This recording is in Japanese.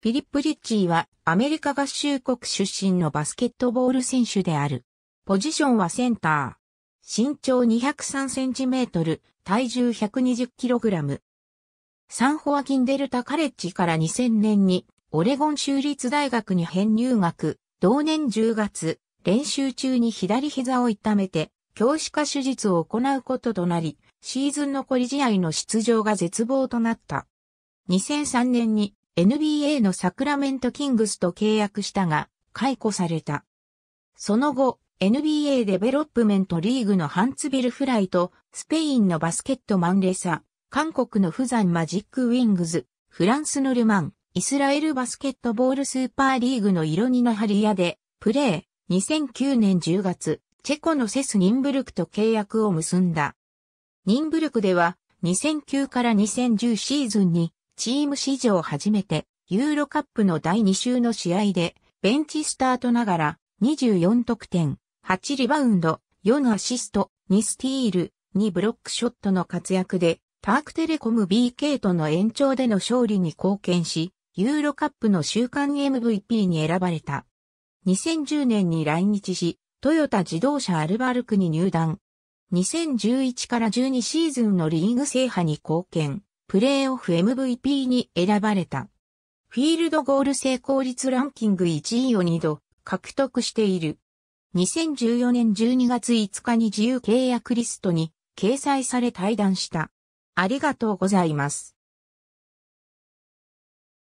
フィリップ・リッチーはアメリカ合衆国出身のバスケットボール選手である。ポジションはセンター。身長203センチメートル、体重120キログラム。サンホアキンデルタカレッジから2000年にオレゴン州立大学に編入学。同年10月、練習中に左膝を痛めて、教師化手術を行うこととなり、シーズン残り試合の出場が絶望となった。2003年に NBA のサクラメントキングスと契約したが、解雇された。その後、NBA デベロップメントリーグのハンツビルフライと、スペインのバスケットマンレサ、韓国のフザンマジックウィングズ、フランスのルマン、イスラエルバスケットボールスーパーリーグのイロニのハリアで、プレー、2009年10月、チェコのセス・ニンブルクと契約を結んだ。ニンブルクでは、2009から2010シーズンに、チーム史上初めて、ユーロカップの第2週の試合で、ベンチスタートながら、24得点、8リバウンド、4アシスト、2スティール、2ブロックショットの活躍で、タークテレコム BK との延長での勝利に貢献し、ユーロカップの週間 MVP に選ばれた。2010年に来日し、トヨタ自動車アルバルクに入団。2011から12シーズンのリーグ制覇に貢献。プレーオフ MVP に選ばれた。フィールドゴール成功率ランキング1位を2度獲得している。2014年12月5日に自由契約リストに掲載され対談した。ありがとうございます。